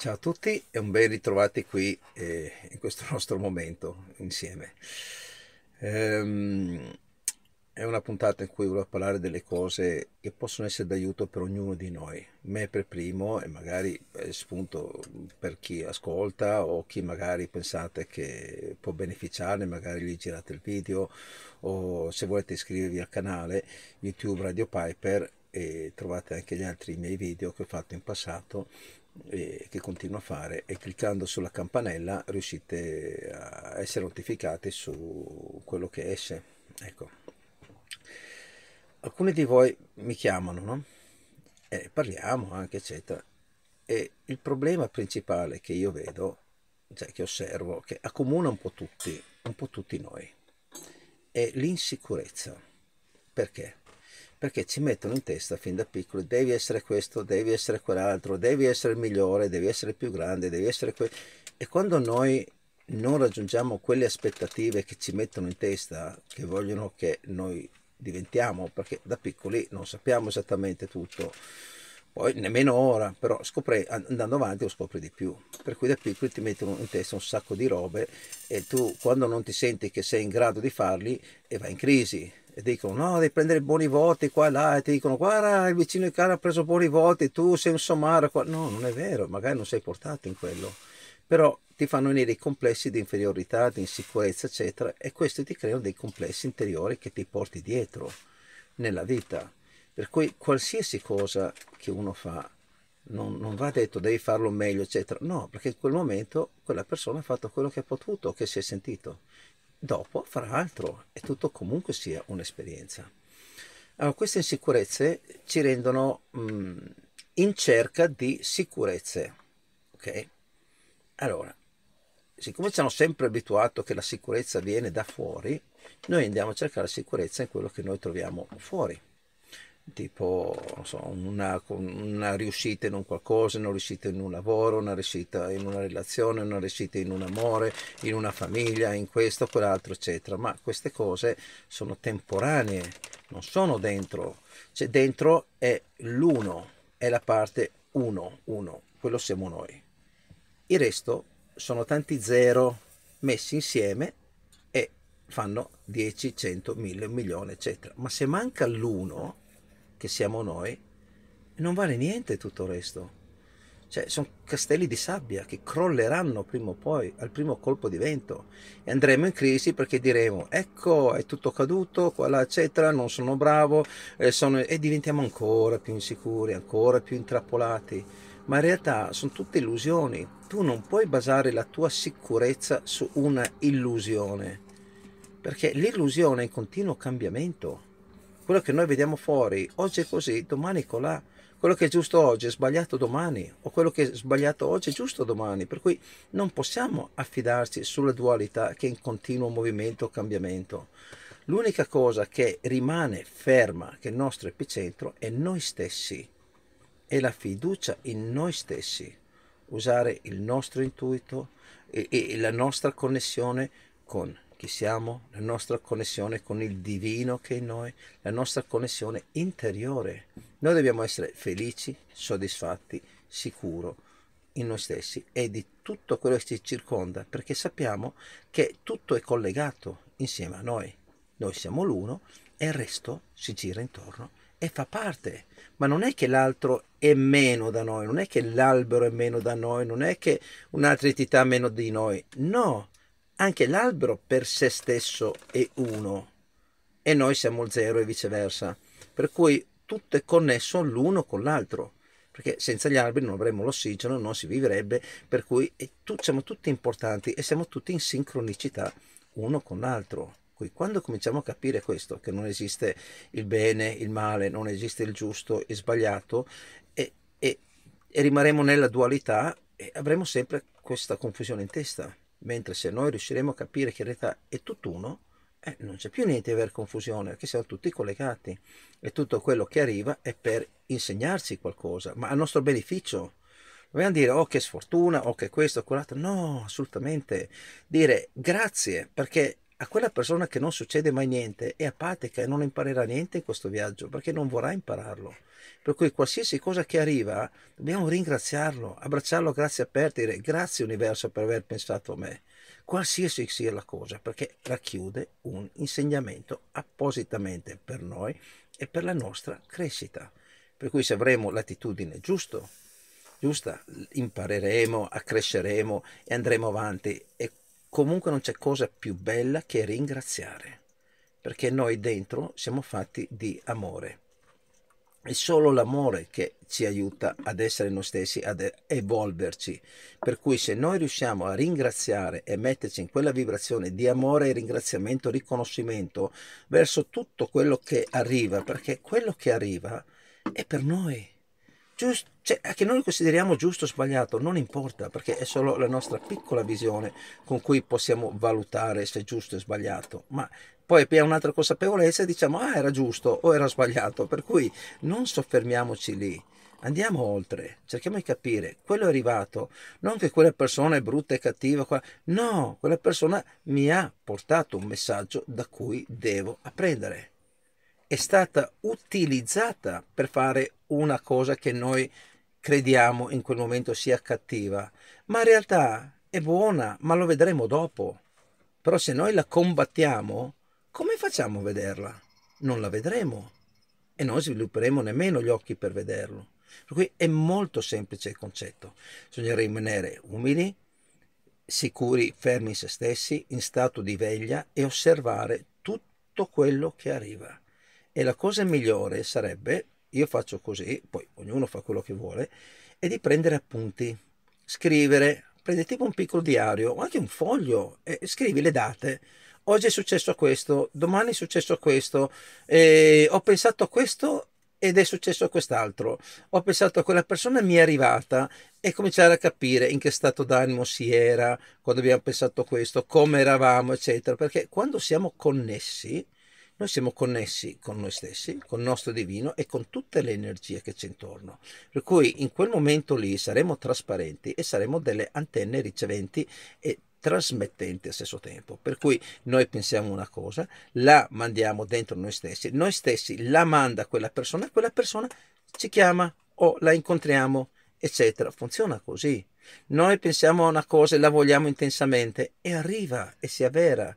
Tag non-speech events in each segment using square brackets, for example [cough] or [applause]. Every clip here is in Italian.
Ciao a tutti e un ben ritrovati qui eh, in questo [laughs] nostro momento insieme. Ehm, è una puntata in cui voglio parlare delle cose che possono essere d'aiuto per ognuno di noi, me per primo e magari eh, spunto per chi ascolta o chi magari pensate che può beneficiarne, magari gli girate il video o se volete iscrivervi al canale YouTube Radio Piper e trovate anche gli altri miei video che ho fatto in passato che continuo a fare e cliccando sulla campanella riuscite a essere notificati su quello che esce ecco alcuni di voi mi chiamano no? e eh, parliamo anche eccetera e il problema principale che io vedo cioè che osservo che accomuna un po' tutti un po' tutti noi è l'insicurezza perché? perché ci mettono in testa fin da piccoli, devi essere questo, devi essere quell'altro, devi essere il migliore, devi essere più grande, devi essere questo. E quando noi non raggiungiamo quelle aspettative che ci mettono in testa, che vogliono che noi diventiamo, perché da piccoli non sappiamo esattamente tutto, poi nemmeno ora, però scopri, andando avanti lo scopri di più. Per cui da piccoli ti mettono in testa un sacco di robe e tu quando non ti senti che sei in grado di farli e vai in crisi, e dicono no devi prendere buoni voti qua e là e ti dicono guarda il vicino di casa ha preso buoni voti tu sei un somaro qua. no non è vero magari non sei portato in quello però ti fanno venire i complessi di inferiorità di insicurezza eccetera e questo ti creano dei complessi interiori che ti porti dietro nella vita per cui qualsiasi cosa che uno fa non, non va detto devi farlo meglio eccetera no perché in quel momento quella persona ha fatto quello che ha potuto che si è sentito dopo farà altro e tutto comunque sia un'esperienza. Allora, queste insicurezze ci rendono mh, mm, in cerca di sicurezze, ok? Allora, siccome siamo hanno sempre abituato che la sicurezza viene da fuori, noi andiamo a cercare sicurezza in quello che noi troviamo fuori tipo so, una, una, riuscita in un qualcosa, una riuscita in un lavoro, una riuscita in una relazione, una riuscita in un amore, in una famiglia, in questo, quell'altro, eccetera. Ma queste cose sono temporanee, non sono dentro. Cioè dentro è l'uno, è la parte uno, uno, quello siamo noi. Il resto sono tanti zero messi insieme e fanno 10, 100, 1000, un milione, eccetera. Ma se manca l'uno, che siamo noi, non vale niente tutto il resto. Cioè, sono castelli di sabbia che crolleranno prima o poi, al primo colpo di vento, e andremo in crisi perché diremo, ecco, è tutto caduto, qua là, eccetera, non sono bravo, eh, sono... e diventiamo ancora più insicuri, ancora più intrappolati. Ma in realtà sono tutte illusioni. Tu non puoi basare la tua sicurezza su una illusione, perché l'illusione è in continuo cambiamento quello che noi vediamo fuori oggi è così, domani è colà. Quello che è giusto oggi è sbagliato domani, o quello che è sbagliato oggi è giusto domani. Per cui non possiamo affidarci sulla dualità che è in continuo movimento o cambiamento. L'unica cosa che rimane ferma, che è il nostro epicentro, è noi stessi, è la fiducia in noi stessi, usare il nostro intuito e, e la nostra connessione con noi chi siamo, la nostra connessione con il divino che è in noi, la nostra connessione interiore. Noi dobbiamo essere felici, soddisfatti, sicuri in noi stessi e di tutto quello che ci circonda, perché sappiamo che tutto è collegato insieme a noi. Noi siamo l'uno e il resto si gira intorno e fa parte, ma non è che l'altro è meno da noi, non è che l'albero è meno da noi, non è che un'altra entità è meno di noi, no, anche l'albero per se stesso è uno e noi siamo zero e viceversa. Per cui tutto è connesso l'uno con l'altro, perché senza gli alberi non avremmo l'ossigeno, non si vivrebbe, per cui tu, siamo tutti importanti e siamo tutti in sincronicità uno con l'altro. Quindi quando cominciamo a capire questo, che non esiste il bene, il male, non esiste il giusto, il sbagliato, e, e, e rimarremo nella dualità, e avremo sempre questa confusione in testa. Mentre se noi riusciremo a capire che in realtà è tutt'uno, eh, non c'è più niente di aver confusione, perché siamo tutti collegati e tutto quello che arriva è per insegnarci qualcosa, ma a nostro beneficio. Dobbiamo dire, oh che sfortuna, oh che questo, quell'altro. No, assolutamente. Dire grazie, perché a quella persona che non succede mai niente è apatica e non imparerà niente in questo viaggio, perché non vorrà impararlo. Per cui qualsiasi cosa che arriva dobbiamo ringraziarlo, abbracciarlo a grazie aperte, dire grazie universo per aver pensato a me, qualsiasi sia la cosa, perché racchiude un insegnamento appositamente per noi e per la nostra crescita. Per cui se avremo l'attitudine giusta, giusta, impareremo, accresceremo e andremo avanti e comunque non c'è cosa più bella che ringraziare, perché noi dentro siamo fatti di amore. È solo l'amore che ci aiuta ad essere noi stessi, ad evolverci. Per cui se noi riusciamo a ringraziare e metterci in quella vibrazione di amore, ringraziamento, riconoscimento verso tutto quello che arriva, perché quello che arriva è per noi giusto, cioè, che noi consideriamo giusto o sbagliato, non importa, perché è solo la nostra piccola visione con cui possiamo valutare se è giusto o sbagliato, ma poi abbiamo un'altra consapevolezza e diciamo ah era giusto o era sbagliato, per cui non soffermiamoci lì. Andiamo oltre, cerchiamo di capire, quello è arrivato, non che quella persona è brutta e cattiva, no, quella persona mi ha portato un messaggio da cui devo apprendere è stata utilizzata per fare una cosa che noi crediamo in quel momento sia cattiva, ma in realtà è buona, ma lo vedremo dopo. Però se noi la combattiamo, come facciamo a vederla? Non la vedremo e non svilupperemo nemmeno gli occhi per vederlo. Per cui è molto semplice il concetto. Bisogna rimanere umili, sicuri, fermi in se stessi, in stato di veglia e osservare tutto quello che arriva. E la cosa migliore sarebbe, io faccio così, poi ognuno fa quello che vuole, è di prendere appunti, scrivere, tipo un piccolo diario o anche un foglio e scrivi le date. Oggi è successo questo, domani è successo questo, eh, ho pensato a questo ed è successo quest'altro. Ho pensato a quella persona mi è arrivata e cominciare a capire in che stato d'animo si era quando abbiamo pensato questo, come eravamo, eccetera. Perché quando siamo connessi, noi siamo connessi con noi stessi, con il nostro divino e con tutte le energie che c'è intorno. Per cui in quel momento lì saremo trasparenti e saremo delle antenne riceventi e trasmettenti allo stesso tempo. Per cui noi pensiamo una cosa, la mandiamo dentro noi stessi, noi stessi la manda a quella persona e quella persona ci chiama o la incontriamo, eccetera. Funziona così. Noi pensiamo a una cosa e la vogliamo intensamente e arriva e si avvera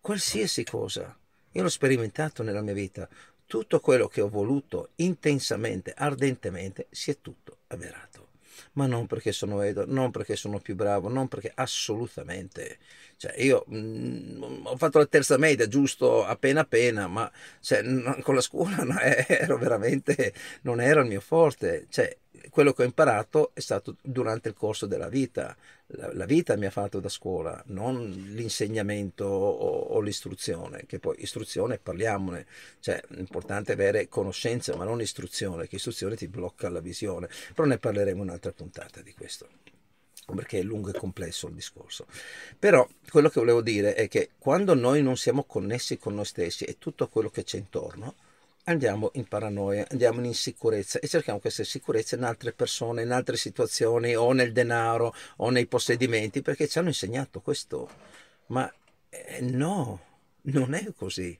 qualsiasi cosa. Io l'ho sperimentato nella mia vita. Tutto quello che ho voluto intensamente, ardentemente, si è tutto avverato. Ma non perché sono Edo, non perché sono più bravo, non perché assolutamente. Cioè, io mh, mm, ho fatto la terza media giusto appena appena, ma cioè, con la scuola [laughs] no, eh, ero veramente, non era il mio forte. Cioè, quello che ho imparato è stato durante il corso della vita. La, la vita mi ha fatto da scuola, non l'insegnamento o, o l'istruzione, che poi istruzione parliamone, cioè l'importante è avere conoscenza, ma non istruzione, che istruzione ti blocca la visione. Però ne parleremo in un'altra puntata di questo perché è lungo e complesso il discorso. Però quello che volevo dire è che quando noi non siamo connessi con noi stessi e tutto quello che c'è intorno, andiamo in paranoia, andiamo in insicurezza e cerchiamo queste sicurezze in altre persone, in altre situazioni, o nel denaro, o nei possedimenti, perché ci hanno insegnato questo. Ma eh, no, non è così.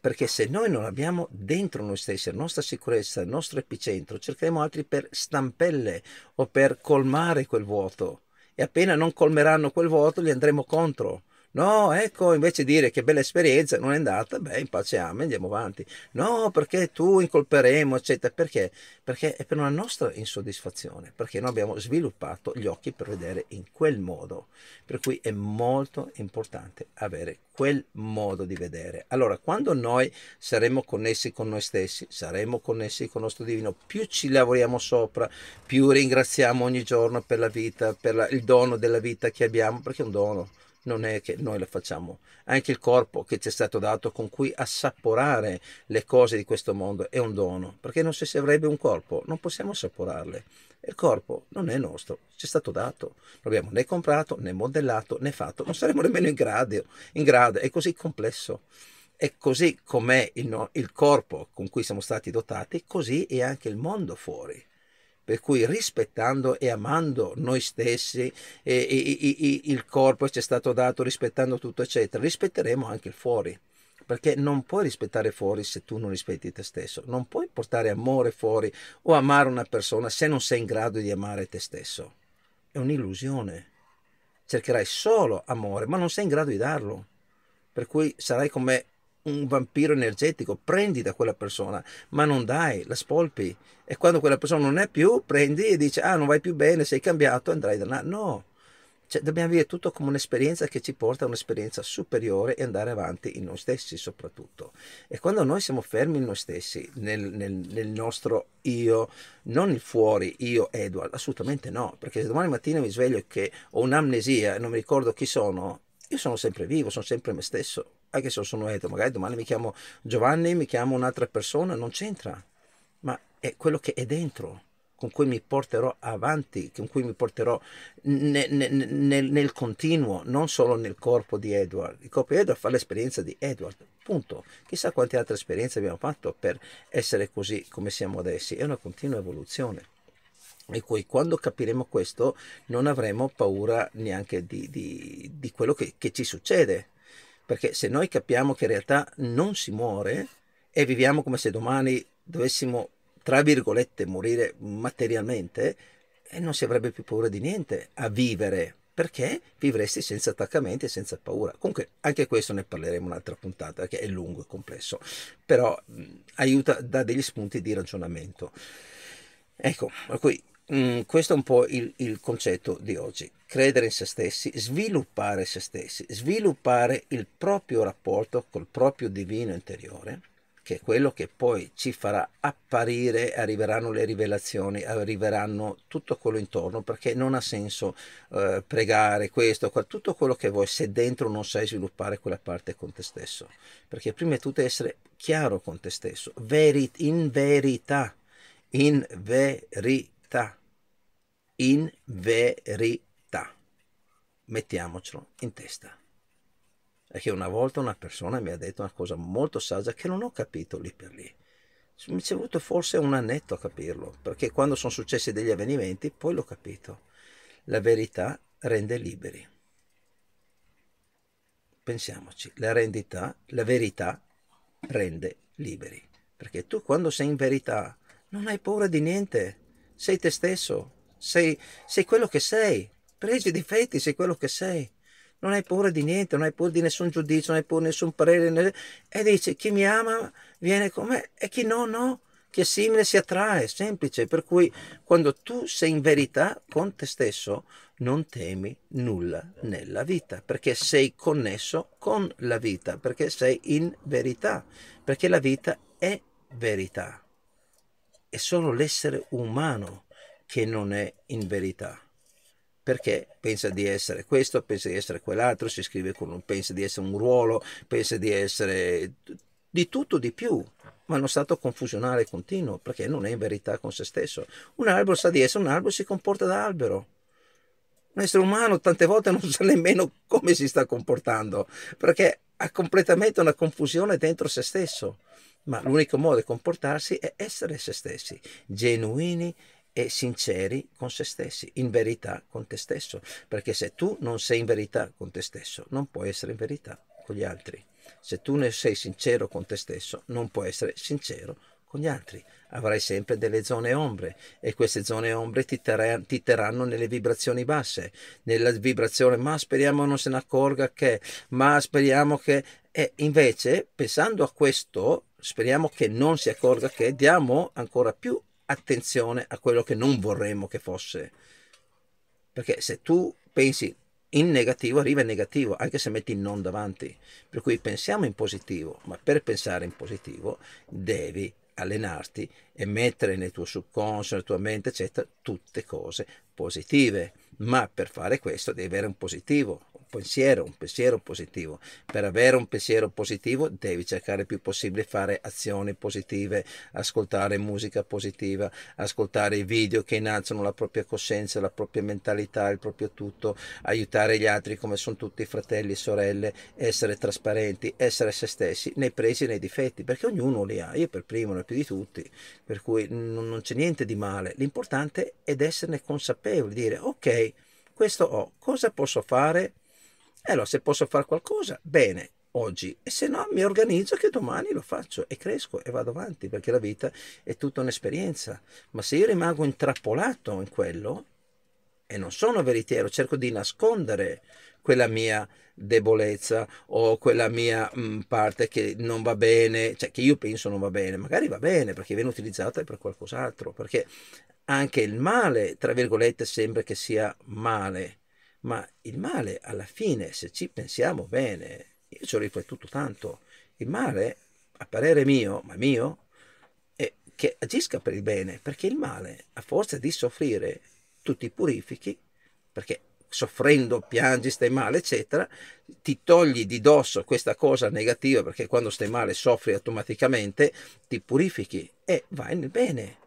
Perché se noi non abbiamo dentro noi stessi la nostra sicurezza, il nostro epicentro, cercheremo altri per stampelle o per colmare quel vuoto. E appena non colmeranno quel vuoto, gli andremo contro No, ecco, invece dire che bella esperienza non è andata, beh, in pace amen, andiamo avanti. No, perché tu incolperemo, eccetera. Perché? Perché è per una nostra insoddisfazione, perché noi abbiamo sviluppato gli occhi per vedere in quel modo. Per cui è molto importante avere quel modo di vedere. Allora, quando noi saremo connessi con noi stessi, saremo connessi con il nostro divino, più ci lavoriamo sopra, più ringraziamo ogni giorno per la vita, per la, il dono della vita che abbiamo, perché è un dono non è che noi lo facciamo. Anche il corpo che ci è stato dato con cui assaporare le cose di questo mondo è un dono, perché non se si avrebbe un corpo non possiamo assaporarle. Il corpo non è nostro, ci è stato dato, non abbiamo né comprato né modellato né fatto, non saremo nemmeno in grado, in grado. è così complesso. E così com'è il, no, il corpo con cui siamo stati dotati, così è anche il mondo fuori. Per cui rispettando e amando noi stessi, e, e, e, il corpo che ci è stato dato, rispettando tutto, eccetera, rispetteremo anche il fuori. Perché non puoi rispettare fuori se tu non rispetti te stesso. Non puoi portare amore fuori o amare una persona se non sei in grado di amare te stesso. È un'illusione. Cercherai solo amore, ma non sei in grado di darlo. Per cui sarai come un vampiro energetico, prendi da quella persona, ma non dai, la spolpi. E quando quella persona non è più, prendi e dici, ah, non vai più bene, sei cambiato, andrai da là. No, cioè, dobbiamo vedere tutto come un'esperienza che ci porta a un'esperienza superiore e andare avanti in noi stessi soprattutto. E quando noi siamo fermi in noi stessi, nel, nel, nel nostro io, non il fuori, io Edward, assolutamente no, perché se domani mattina mi sveglio che ho un'amnesia e non mi ricordo chi sono, io sono sempre vivo, sono sempre me stesso anche se sono etero, magari domani mi chiamo Giovanni, mi chiamo un'altra persona, non c'entra, ma è quello che è dentro, con cui mi porterò avanti, con cui mi porterò ne, ne, nel, nel, continuo, non solo nel corpo di Edward. Il corpo di Edward fa l'esperienza di Edward, punto. Chissà quante altre esperienze abbiamo fatto per essere così come siamo adesso, è una continua evoluzione. E poi quando capiremo questo non avremo paura neanche di, di, di quello che, che ci succede, perché se noi capiamo che in realtà non si muore e viviamo come se domani dovessimo, tra virgolette, morire materialmente, e eh, non si avrebbe più paura di niente a vivere, perché vivresti senza attaccamenti e senza paura. Comunque anche questo ne parleremo un'altra puntata che è lungo e complesso, però mh, aiuta, dà degli spunti di ragionamento. Ecco, per cui Mm, questo è un po' il, il concetto di oggi. Credere in se stessi, sviluppare se stessi, sviluppare il proprio rapporto col proprio divino interiore, che è quello che poi ci farà apparire, arriveranno le rivelazioni, arriveranno tutto quello intorno, perché non ha senso eh, pregare questo, tutto quello che vuoi, se dentro non sai sviluppare quella parte con te stesso. Perché prima di tutto essere chiaro con te stesso, veri- in verità, in verità in verità. Mettiamocelo in testa. Perché una volta una persona mi ha detto una cosa molto saggia che non ho capito lì per lì. Mi ci è voluto forse un annetto a capirlo, perché quando sono successi degli avvenimenti poi l'ho capito. La verità rende liberi. Pensiamoci, la, rendita, la verità rende liberi. Perché tu quando sei in verità non hai paura di niente, sei te stesso, sei, sei quello che sei, pregi e difetti, sei quello che sei. Non hai paura di niente, non hai paura di nessun giudizio, non hai paura di nessun parere. E dice, chi mi ama viene con me e chi no, no. Chi è simile si attrae, semplice. Per cui quando tu sei in verità con te stesso, non temi nulla nella vita, perché sei connesso con la vita, perché sei in verità, perché la vita è verità. È solo l'essere umano che non è in verità. Perché pensa di essere questo, pensa di essere quell'altro, si scrive con un pensa di essere un ruolo, pensa di essere di tutto di più, ma uno stato confusionale continuo, perché non è in verità con se stesso. Un albero sa di essere un albero e si comporta da albero. Un essere umano tante volte non sa nemmeno come si sta comportando, perché ha completamente una confusione dentro se stesso. Ma l'unico modo di comportarsi è essere se stessi, genuini e sinceri con se stessi, in verità con te stesso, perché se tu non sei in verità con te stesso, non puoi essere in verità con gli altri. Se tu non sei sincero con te stesso, non puoi essere sincero con gli altri. Avrai sempre delle zone ombre e queste zone ombre ti, ter- ti terranno nelle vibrazioni basse, nella vibrazione ma speriamo non se ne accorga che, ma speriamo che... E invece, pensando a questo, speriamo che non si accorga che diamo ancora più attenzione a quello che non vorremmo che fosse. Perché se tu pensi in negativo arriva in negativo, anche se metti non davanti. Per cui pensiamo in positivo, ma per pensare in positivo devi allenarti e mettere nel tuo subconscio, nella tua mente, eccetera, tutte cose positive. Ma per fare questo devi avere un positivo, pensiero, un pensiero positivo. Per avere un pensiero positivo devi cercare il più possibile fare azioni positive, ascoltare musica positiva, ascoltare i video che innalzano la propria coscienza, la propria mentalità, il proprio tutto, aiutare gli altri come sono tutti fratelli e sorelle, essere trasparenti, essere se stessi, nei presi e nei difetti, perché ognuno li ha, io per primo ne ho più di tutti, per cui non, non c'è niente di male, l'importante è esserne consapevoli, dire ok, questo ho, cosa posso fare eh, allora se posso fare qualcosa, bene, oggi e se no mi organizzo che domani lo faccio e cresco e vado avanti perché la vita è tutta un'esperienza. Ma se io rimango intrappolato in quello e non sono veritiero, cerco di nascondere quella mia debolezza o quella mia mh, parte che non va bene, cioè che io penso non va bene, magari va bene perché viene utilizzata per qualcos'altro, perché anche il male, tra virgolette, sembra che sia male ma il male alla fine, se ci pensiamo bene, io ci ho riflettuto tanto, il male, a parere mio, ma mio, è che agisca per il bene, perché il male, a forza di soffrire, tu ti purifichi, perché soffrendo piangi, stai male, eccetera, ti togli di dosso questa cosa negativa, perché quando stai male soffri automaticamente, ti purifichi e vai nel bene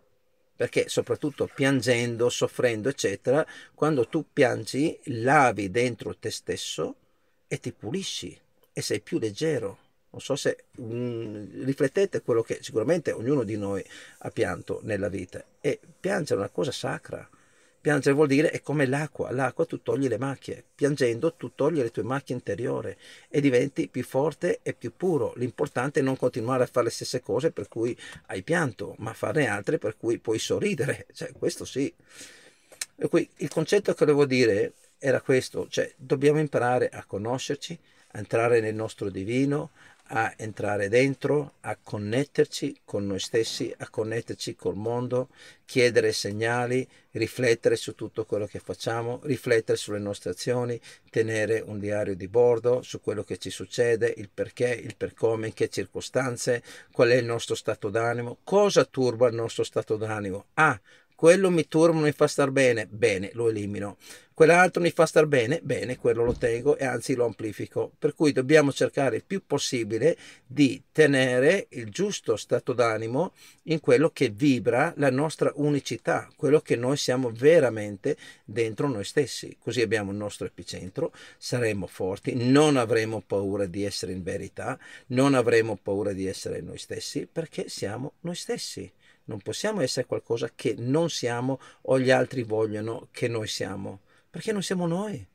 perché soprattutto piangendo, soffrendo, eccetera, quando tu piangi lavi dentro te stesso e ti pulisci e sei più leggero. Non so se mh, mm, riflettete quello che sicuramente ognuno di noi ha pianto nella vita e piangere è una cosa sacra Piangere vuol dire è come l'acqua, l'acqua tu togli le macchie, piangendo tu togli le tue macchie interiore e diventi più forte e più puro. L'importante è non continuare a fare le stesse cose per cui hai pianto, ma farne altre per cui puoi sorridere, [laughs] cioè questo sì. Per cui il concetto che volevo dire era questo, cioè dobbiamo imparare a conoscerci, a entrare nel nostro divino, a entrare dentro, a connetterci con noi stessi, a connetterci col mondo, chiedere segnali, riflettere su tutto quello che facciamo, riflettere sulle nostre azioni, tenere un diario di bordo su quello che ci succede, il perché, il per come, in che circostanze, qual è il nostro stato d'animo, cosa turba il nostro stato d'animo. Ah, quello mi turbo mi fa star bene, bene, lo elimino. Quell'altro mi fa star bene, bene, quello lo tengo e anzi lo amplifico. Per cui dobbiamo cercare il più possibile di tenere il giusto stato d'animo in quello che vibra la nostra unicità, quello che noi siamo veramente dentro noi stessi. Così abbiamo il nostro epicentro, saremo forti, non avremo paura di essere in verità, non avremo paura di essere noi stessi perché siamo noi stessi. Non possiamo essere qualcosa che non siamo o gli altri vogliono che noi siamo, perché non siamo noi.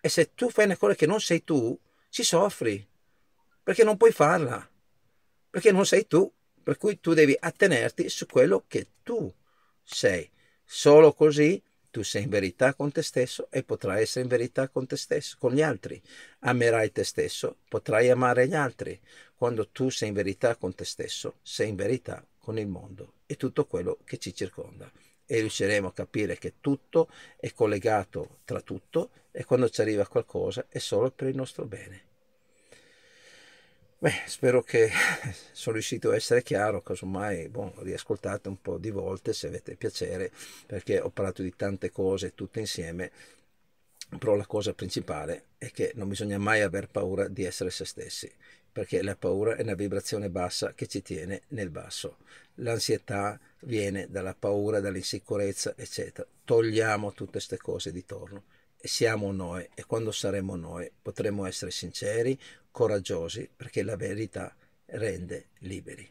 E se tu fai una cosa che non sei tu, ci soffri, perché non puoi farla, perché non sei tu, per cui tu devi attenerti su quello che tu sei. Solo così tu sei in verità con te stesso e potrai essere in verità con te stesso, con gli altri. Amerai te stesso, potrai amare gli altri. Quando tu sei in verità con te stesso, sei in verità con il mondo e tutto quello che ci circonda e riusciremo a capire che tutto è collegato tra tutto e quando ci arriva qualcosa è solo per il nostro bene. Beh, spero che [laughs] sono riuscito a essere chiaro, casomai bon, riascoltate un po' di volte se avete piacere, perché ho parlato di tante cose tutte insieme, però la cosa principale è che non bisogna mai aver paura di essere se stessi perché la paura è una vibrazione bassa che ci tiene nel basso. L'ansietà viene dalla paura, dall'insicurezza, eccetera. Togliamo tutte queste cose di torno e siamo noi e quando saremo noi potremo essere sinceri, coraggiosi, perché la verità rende liberi.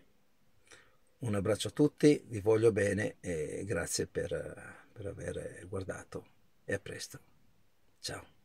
Un abbraccio a tutti, vi voglio bene e grazie per, per aver guardato e a presto. Ciao.